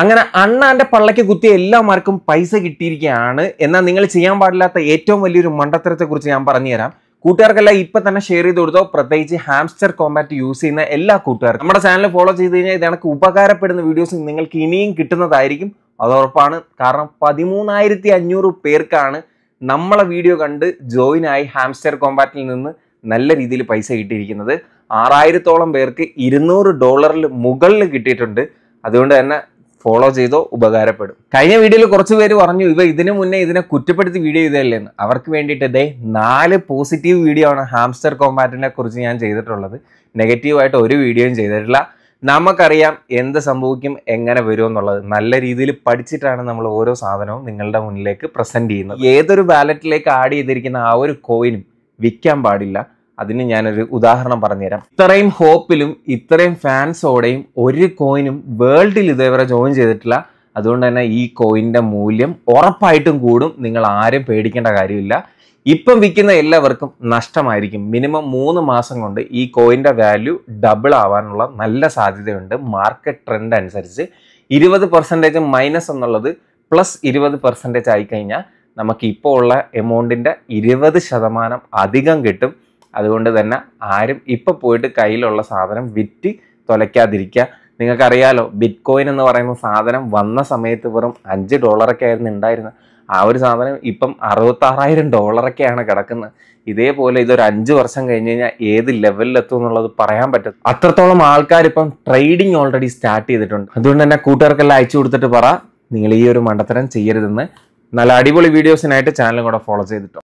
അങ്ങനെ അണ്ണാന്റെ പള്ളയ്ക്ക് കുത്തിയ എല്ലാവർക്കും പൈസ കിട്ടിയിരിക്കുകയാണ് എന്നാൽ നിങ്ങൾ ചെയ്യാൻ പാടില്ലാത്ത ഏറ്റവും വലിയൊരു മണ്ടത്തരത്തെക്കുറിച്ച് ഞാൻ പറഞ്ഞുതരാം കൂട്ടുകാർക്കെല്ലാം ഇപ്പം തന്നെ ഷെയർ ചെയ്ത് കൊടുത്തോ പ്രത്യേകിച്ച് ഹാംസ്റ്റർ കോമ്പാറ്റ് യൂസ് ചെയ്യുന്ന എല്ലാ കൂട്ടുകാർക്കും നമ്മുടെ ചാനൽ ഫോളോ ചെയ്ത് കഴിഞ്ഞാൽ ഇതണക്ക് ഉപകാരപ്പെടുന്ന വീഡിയോസ് നിങ്ങൾക്ക് ഇനിയും കിട്ടുന്നതായിരിക്കും അത് കാരണം പതിമൂന്നായിരത്തി അഞ്ഞൂറ് പേർക്കാണ് നമ്മളെ വീഡിയോ കണ്ട് ജോയിൻ ആയി ഹാംസ്റ്റർ കോമ്പാറ്റിൽ നിന്ന് നല്ല രീതിയിൽ പൈസ കിട്ടിയിരിക്കുന്നത് ആറായിരത്തോളം പേർക്ക് ഇരുന്നൂറ് ഡോളറിൽ മുകളിൽ കിട്ടിയിട്ടുണ്ട് അതുകൊണ്ട് തന്നെ ഫോളോ ചെയ്തോ ഉപകാരപ്പെടും കഴിഞ്ഞ വീഡിയോയിൽ കുറച്ച് പേര് പറഞ്ഞു ഇവ ഇതിനു മുന്നേ ഇതിനെ കുറ്റപ്പെടുത്തി വീഡിയോ എന്ന് അവർക്ക് വേണ്ടിയിട്ട് ദേ നാല് പോസിറ്റീവ് വീഡിയോ ആണ് ഹാംസ്റ്റർ കോമ്പാറ്റിനെ കുറിച്ച് ഞാൻ ചെയ്തിട്ടുള്ളത് നെഗറ്റീവായിട്ട് ഒരു വീഡിയോയും ചെയ്തിട്ടില്ല നമുക്കറിയാം എന്ത് സംഭവിക്കും എങ്ങനെ വരും എന്നുള്ളത് നല്ല രീതിയിൽ പഠിച്ചിട്ടാണ് നമ്മൾ ഓരോ സാധനവും നിങ്ങളുടെ മുന്നിലേക്ക് പ്രസൻറ്റ് ചെയ്യുന്നത് ഏതൊരു വാലറ്റിലേക്ക് ആഡ് ചെയ്തിരിക്കുന്ന ആ ഒരു കോയിനും വിൽക്കാൻ പാടില്ല അതിന് ഞാനൊരു ഉദാഹരണം പറഞ്ഞുതരാം ഇത്രയും ഹോപ്പിലും ഇത്രയും ഫാൻസോടെയും ഒരു കോയിനും വേൾഡിൽ ഇതേവരെ ജോയിൻ ചെയ്തിട്ടില്ല അതുകൊണ്ട് തന്നെ ഈ കോയിൻ്റെ മൂല്യം ഉറപ്പായിട്ടും കൂടും നിങ്ങൾ ആരും പേടിക്കേണ്ട കാര്യമില്ല ഇപ്പം വിൽക്കുന്ന എല്ലാവർക്കും നഷ്ടമായിരിക്കും മിനിമം മൂന്ന് മാസം കൊണ്ട് ഈ കോയിൻ്റെ വാല്യൂ ഡബിൾ ആവാനുള്ള നല്ല സാധ്യതയുണ്ട് മാർക്കറ്റ് ട്രെൻഡ് അനുസരിച്ച് ഇരുപത് പെർസെൻറ്റേജ് മൈനസ് എന്നുള്ളത് പ്ലസ് ഇരുപത് പെർസെൻറ്റേജ് ആയിക്കഴിഞ്ഞാൽ നമുക്ക് ഇപ്പോൾ ഉള്ള എമൗണ്ടിൻ്റെ ഇരുപത് ശതമാനം അധികം കിട്ടും അതുകൊണ്ട് തന്നെ ആരും ഇപ്പം പോയിട്ട് കയ്യിലുള്ള സാധനം വിറ്റ് തുലയ്ക്കാതിരിക്കുക നിങ്ങൾക്കറിയാലോ ബിറ്റ് കോയിൻ എന്ന് പറയുന്ന സാധനം വന്ന സമയത്ത് വെറും അഞ്ച് ഡോളറൊക്കെ ആയിരുന്നു ഉണ്ടായിരുന്നത് ആ ഒരു സാധനം ഇപ്പം അറുപത്താറായിരം ഡോളറൊക്കെയാണ് കിടക്കുന്നത് ഇതേപോലെ ഇതൊരു അഞ്ച് വർഷം കഴിഞ്ഞ് കഴിഞ്ഞാൽ ഏത് ലെവലിലെത്തും എന്നുള്ളത് പറയാൻ പറ്റും അത്രത്തോളം ആൾക്കാർ ഇപ്പം ട്രേഡിങ് ഓൾറെഡി സ്റ്റാർട്ട് ചെയ്തിട്ടുണ്ട് അതുകൊണ്ട് തന്നെ കൂട്ടുകാർക്കെല്ലാം അയച്ചു കൊടുത്തിട്ട് പറ നിങ്ങൾ ഈ ഒരു മണ്ടത്തരം ചെയ്യരുതെന്ന് നല്ല അടിപൊളി വീഡിയോസിനായിട്ട് ചാനലും കൂടെ ഫോളോ ചെയ്തിട്ടോ